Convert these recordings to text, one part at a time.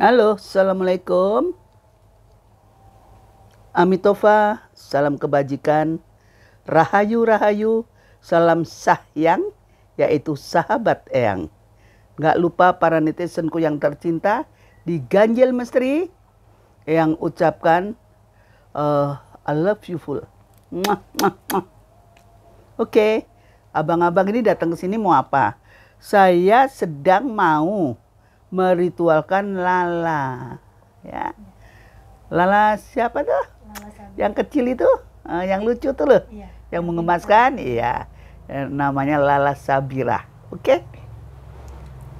Halo, Assalamualaikum. Amitofa, salam kebajikan. Rahayu-rahayu, salam sahyang, yaitu sahabat eyang. Gak lupa para netizenku yang tercinta di Ganjil Misteri yang ucapkan uh, I love you full. Oke, okay. abang-abang ini datang ke sini mau apa? Saya sedang mau meritualkan lala ya lala siapa tuh lala yang kecil itu uh, yang lucu tuh loh iya. yang mengemaskan iya eh, namanya lala sabila oke okay?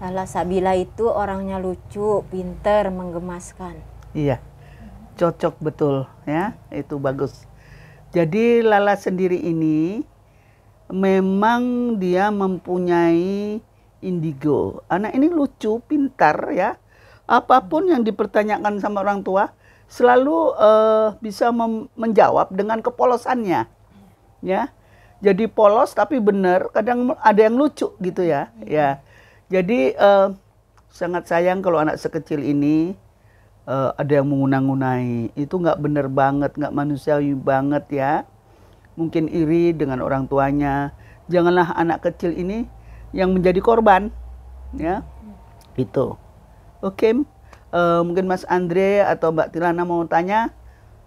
lala sabila itu orangnya lucu pinter mengemaskan iya cocok betul ya itu bagus jadi lala sendiri ini memang dia mempunyai indigo. Anak ini lucu, pintar ya. Apapun yang dipertanyakan sama orang tua selalu uh, bisa menjawab dengan kepolosannya. Ya. Jadi polos tapi benar, kadang ada yang lucu gitu ya. Iya. Ya. Jadi uh, sangat sayang kalau anak sekecil ini uh, ada yang mengunang-unai. Itu nggak benar banget, nggak manusiawi banget ya. Mungkin iri dengan orang tuanya. Janganlah anak kecil ini yang menjadi korban ya hmm. itu oke okay. Eh, mungkin Mas Andre atau Mbak Tirana mau tanya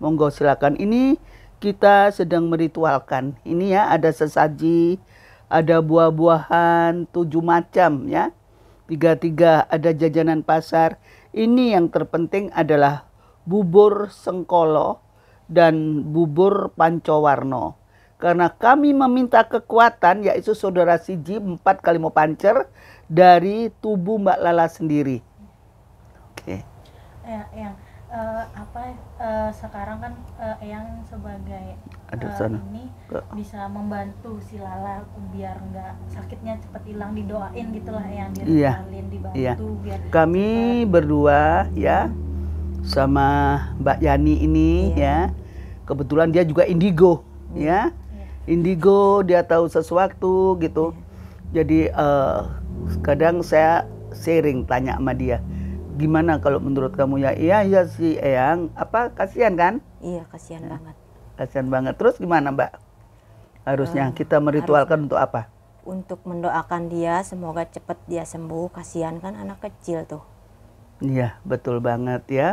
monggo silakan ini kita sedang meritualkan ini ya ada sesaji ada buah-buahan tujuh macam ya tiga-tiga ada jajanan pasar ini yang terpenting adalah bubur sengkolo dan bubur pancowarno karena kami meminta kekuatan yaitu saudara Siji empat mau pancer dari tubuh Mbak Lala sendiri. Oke. Okay. Ya, yang Uh, eh, apa uh, sekarang kan uh, eh, yang sebagai Aduh, sana. ini bisa membantu si Lala biar nggak sakitnya cepat hilang didoain gitulah yang iya. dirawatin yeah. dibantu yeah. biar kami cepat. berdua ya sama Mbak Yani ini yeah. ya kebetulan dia juga indigo hmm. ya indigo dia tahu sesuatu gitu iya. jadi uh, kadang saya sering tanya sama dia gimana kalau menurut kamu ya iya iya si Eyang apa kasihan kan iya kasihan ya. banget kasihan banget terus gimana Mbak harusnya um, kita meritualkan harusnya. untuk apa untuk mendoakan dia semoga cepat dia sembuh kasihan kan anak kecil tuh iya betul banget ya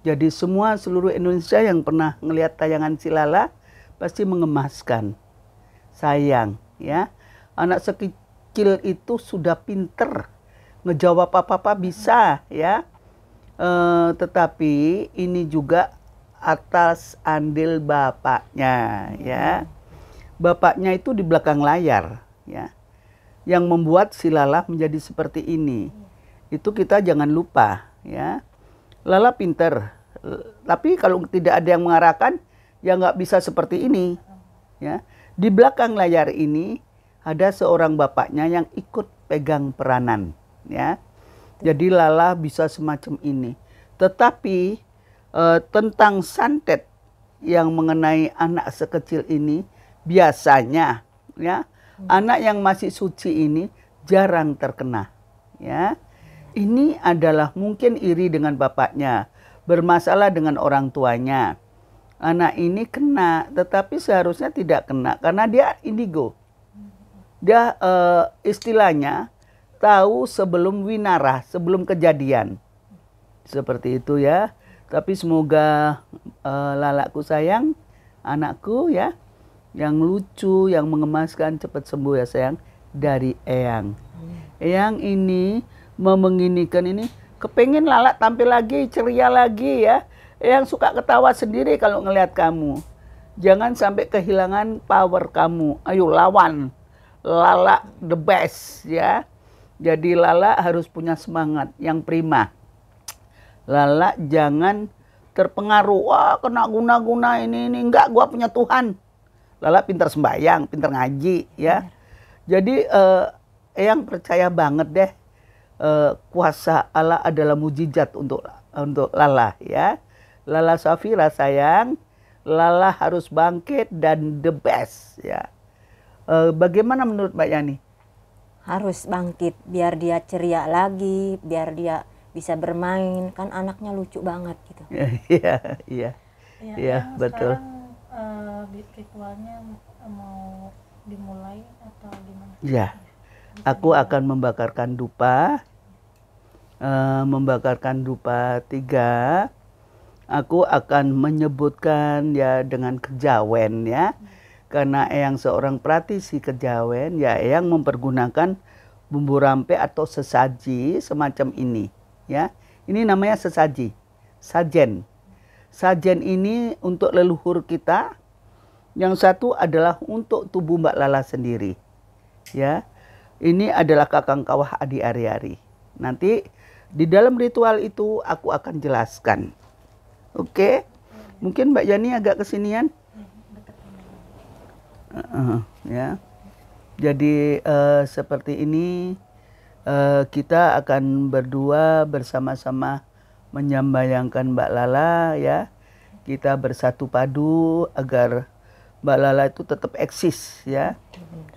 jadi semua seluruh Indonesia yang pernah ngelihat tayangan Silala pasti mengemaskan sayang ya anak sekecil itu sudah pinter ngejawab apa apa bisa ya e, tetapi ini juga atas andil bapaknya ya bapaknya itu di belakang layar ya yang membuat silalah menjadi seperti ini itu kita jangan lupa ya lala pinter tapi kalau tidak ada yang mengarahkan ya nggak bisa seperti ini ya di belakang layar ini ada seorang bapaknya yang ikut pegang peranan, ya. Jadi lala bisa semacam ini. Tetapi e, tentang santet yang mengenai anak sekecil ini biasanya ya hmm. anak yang masih suci ini jarang terkena, ya. Ini adalah mungkin iri dengan bapaknya, bermasalah dengan orang tuanya anak ini kena, tetapi seharusnya tidak kena karena dia indigo. Dia uh, istilahnya tahu sebelum winara, sebelum kejadian. Seperti itu ya. Tapi semoga uh, lalaku sayang, anakku ya, yang lucu, yang mengemaskan cepat sembuh ya sayang dari Eyang. Eyang ini memenginikan ini kepengen lalat tampil lagi, ceria lagi ya yang suka ketawa sendiri kalau ngelihat kamu. Jangan sampai kehilangan power kamu. Ayo lawan. Lala the best ya. Jadi Lala harus punya semangat yang prima. Lala jangan terpengaruh. Wah, kena guna-guna ini ini enggak gua punya Tuhan. Lala pintar sembayang, pintar ngaji ya. Jadi eh, yang percaya banget deh eh, kuasa Allah adalah mujizat untuk untuk Lala ya. Lala Safira sayang, Lala harus bangkit dan the best ya. Uh, bagaimana menurut Mbak Yani? Harus bangkit biar dia ceria lagi, biar dia bisa bermain kan anaknya lucu banget gitu. Iya, iya. Iya, iya betul. Sekarang uh, ritualnya mau dimulai atau gimana? Iya. Aku akan membakarkan dupa, uh, membakarkan dupa tiga, aku akan menyebutkan ya dengan kejawen ya. Karena yang seorang pratisi kejawen, ya yang mempergunakan bumbu rampe atau sesaji semacam ini ya. Ini namanya sesaji, sajen. Sajen ini untuk leluhur kita, yang satu adalah untuk tubuh Mbak Lala sendiri. Ya. Ini adalah kakang kawah Adi Ari-Ari. Nanti di dalam ritual itu aku akan jelaskan. Oke? Mungkin Mbak Yani agak kesinian. Uh, ya. Jadi uh, seperti ini uh, kita akan berdua bersama-sama menyambayangkan Mbak Lala ya. Kita bersatu padu agar Mbak Lala itu tetap eksis ya.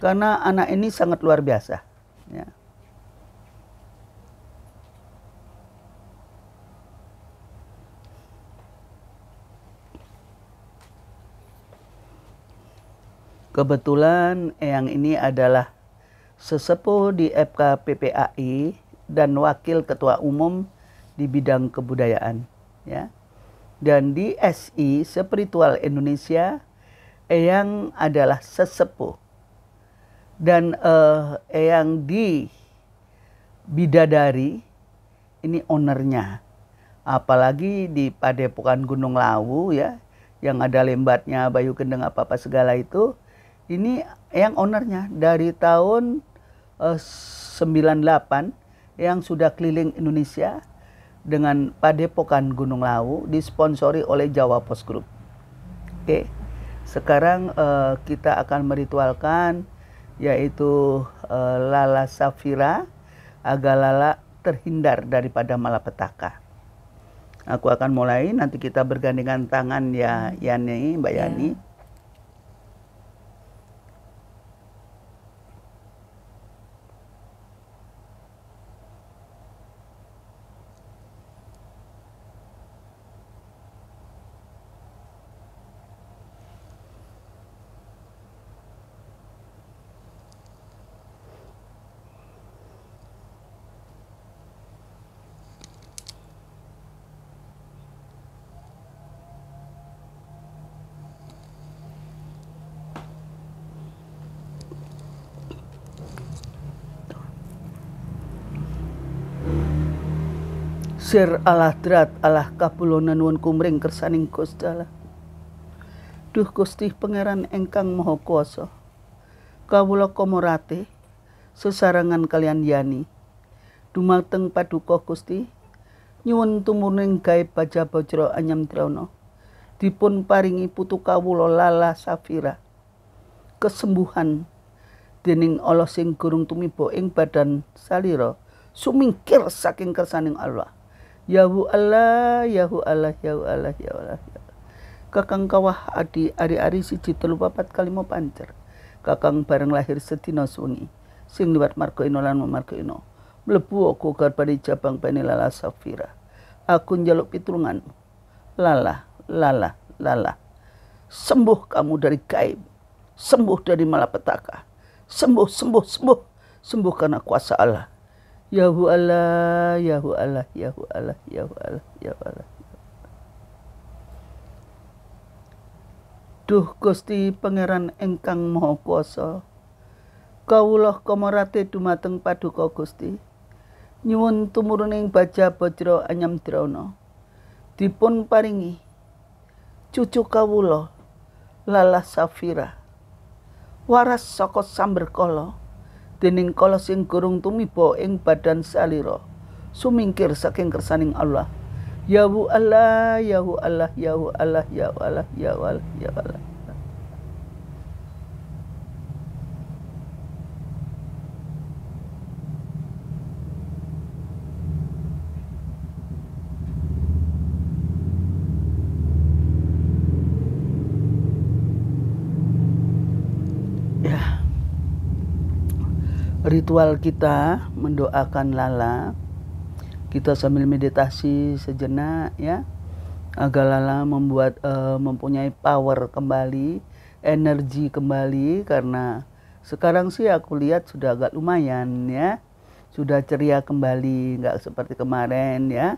Karena anak ini sangat luar biasa ya. Kebetulan yang ini adalah sesepuh di FKPPAI dan wakil ketua umum di bidang kebudayaan ya. Dan di SI Spiritual Indonesia yang adalah sesepuh dan uh, yang di Bidadari ini ownernya apalagi di Padepokan Gunung Lawu ya yang ada lembatnya Bayu Kendeng apa apa segala itu ini yang ownernya dari tahun uh, eh, 98 yang sudah keliling Indonesia dengan Padepokan Gunung Lawu disponsori oleh Jawa Post Group. Oke. Okay. Sekarang uh, kita akan meritualkan yaitu uh, Lala Safira agar Lala terhindar daripada malapetaka. Aku akan mulai nanti kita bergandengan tangan ya hmm. Yani, Mbak ya. Yani. Yeah. Sir Allah drat Allah kapulonan nuan kumring kersaning kusdala. Duh Gusti Pangeran engkang moho Kuwasa. Kawula komorate sesarangan kalian Yani. Dumateng paduka Gusti nyuwun tumuning gaib baja bajra anyam trana. Dipun paringi putu kawula Lala Safira. Kesembuhan dening Allah sing gurung tumiba ing badan salira sumingkir saking kersaning Allah. Yahu Allah, Yahu Allah, Yahu Allah, Yahu Allah. Kakang kawah adi ari-ari siji telu papat mau pancer. Kakang bareng lahir setino sungi. Sing liwat Marco ino lan marko ino. Melebu aku garbani jabang bani lala safira. Aku njaluk pitulungan. Lala, lala, lala. Sembuh kamu dari gaib. Sembuh dari malapetaka. Sembuh, sembuh, sembuh. Sembuh karena kuasa Allah. Yahu Allah, Yahu Allah, Yahu Allah, Yahu Allah, Yahu Allah. Duh Gusti Pangeran ingkang Maha Kuwasa. Kawula komarate dumateng Paduka Gusti. Nyuwun tumuruning baja bajra anyam drana. Dipun paringi cucu kawula Lala Safira. Waras saka Samberkala dening kala sing gurung tumiba ing badan salira sumingkir saking kersaning Allah Yahu Allah, Yahu Allah, Yahu Allah, Yahu Allah, Yahu Allah, Yahu Allah. ritual kita mendoakan lala kita sambil meditasi sejenak ya agar lala membuat uh, mempunyai power kembali energi kembali karena sekarang sih aku lihat sudah agak lumayan ya sudah ceria kembali nggak seperti kemarin ya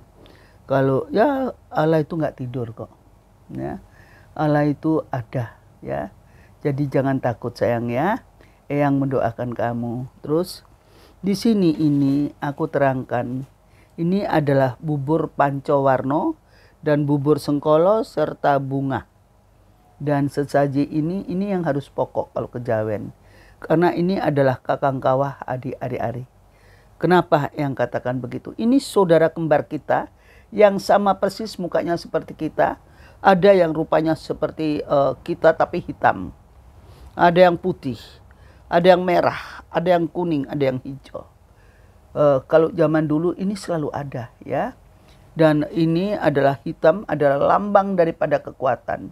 kalau ya Allah itu nggak tidur kok ya Allah itu ada ya jadi jangan takut sayang ya yang mendoakan kamu. Terus di sini ini aku terangkan. Ini adalah bubur pancowarno dan bubur sengkolo serta bunga. Dan sesaji ini ini yang harus pokok kalau kejawen. Karena ini adalah kakang kawah adik ari-ari. Kenapa yang katakan begitu? Ini saudara kembar kita yang sama persis mukanya seperti kita. Ada yang rupanya seperti uh, kita tapi hitam. Ada yang putih ada yang merah, ada yang kuning, ada yang hijau. Uh, kalau zaman dulu ini selalu ada ya. Dan ini adalah hitam, adalah lambang daripada kekuatan.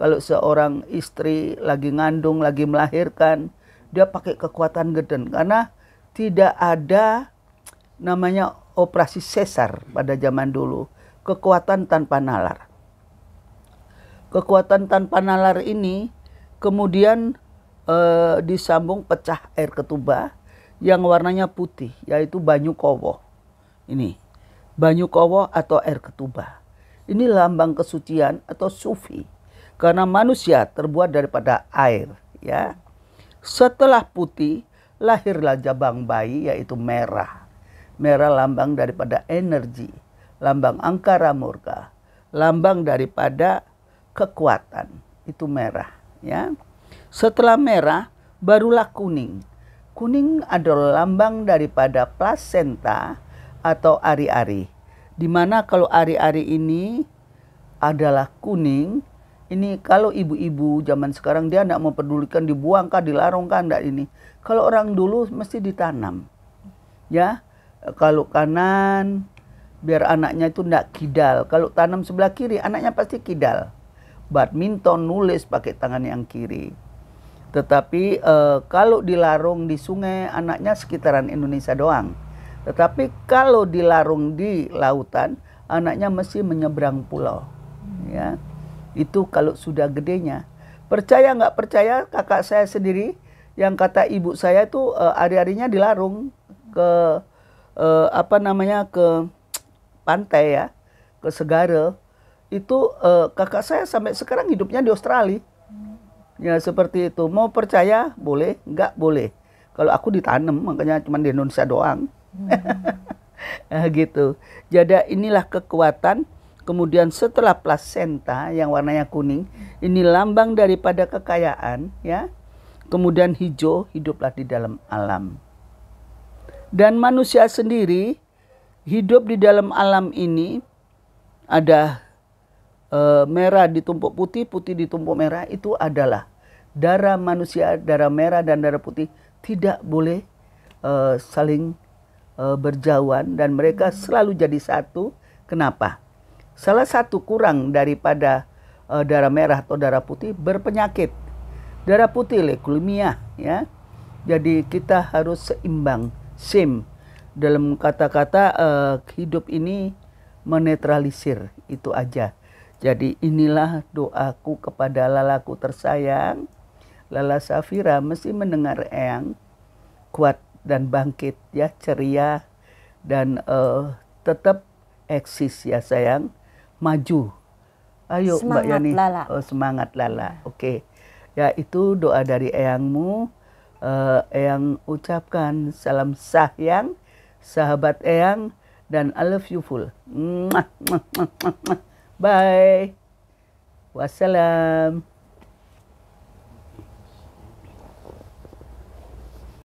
Kalau seorang istri lagi ngandung, lagi melahirkan, dia pakai kekuatan geden karena tidak ada namanya operasi sesar pada zaman dulu. Kekuatan tanpa nalar. Kekuatan tanpa nalar ini kemudian eh, disambung pecah air ketuba yang warnanya putih yaitu banyu kowo. Ini banyu kowo atau air ketuba. Ini lambang kesucian atau sufi karena manusia terbuat daripada air ya. Setelah putih lahirlah jabang bayi yaitu merah. Merah lambang daripada energi, lambang angkara murka, lambang daripada kekuatan itu merah ya. Setelah merah, barulah kuning. Kuning adalah lambang daripada plasenta atau ari-ari. Di mana kalau ari-ari ini adalah kuning, ini kalau ibu-ibu zaman sekarang dia tidak memperdulikan dibuang kah, dilarung ini. Kalau orang dulu mesti ditanam. Ya, kalau kanan biar anaknya itu tidak kidal. Kalau tanam sebelah kiri anaknya pasti kidal badminton nulis pakai tangan yang kiri. Tetapi e, kalau dilarung di sungai anaknya sekitaran Indonesia doang. Tetapi kalau dilarung di lautan anaknya mesti menyeberang pulau. Ya, itu kalau sudah gedenya. Percaya nggak percaya kakak saya sendiri yang kata ibu saya itu e, hari-harinya dilarung ke e, apa namanya ke pantai ya ke Segara itu uh, kakak saya sampai sekarang hidupnya di Australia. Ya seperti itu. Mau percaya boleh, nggak boleh. Kalau aku ditanam makanya cuma di Indonesia doang. Hmm. Eh, gitu. Jadi inilah kekuatan. Kemudian setelah plasenta yang warnanya kuning, ini lambang daripada kekayaan ya. Kemudian hijau hiduplah di dalam alam. Dan manusia sendiri hidup di dalam alam ini ada Eh, merah ditumpuk putih, putih ditumpuk merah itu adalah darah manusia, darah merah dan darah putih tidak boleh e, saling e, berjauhan dan mereka hmm. selalu jadi satu. Kenapa? Salah satu kurang daripada e, darah merah atau darah putih berpenyakit. Darah putih leukemia ya. Jadi kita harus seimbang, sim. Dalam kata-kata uh, hidup ini menetralisir itu aja. Jadi inilah doaku kepada lalaku tersayang. Lala Safira mesti mendengar Eyang kuat dan bangkit ya ceria dan uh, eh, tetap eksis ya sayang maju ayo semangat Mbak Yani Oh, semangat lala oke okay. ya itu doa dari eyangmu uh, eh, eyang ucapkan salam sayang sahabat eyang dan I love you full. Mwah, mwah, mwah, mwah, Bye. Wassalam.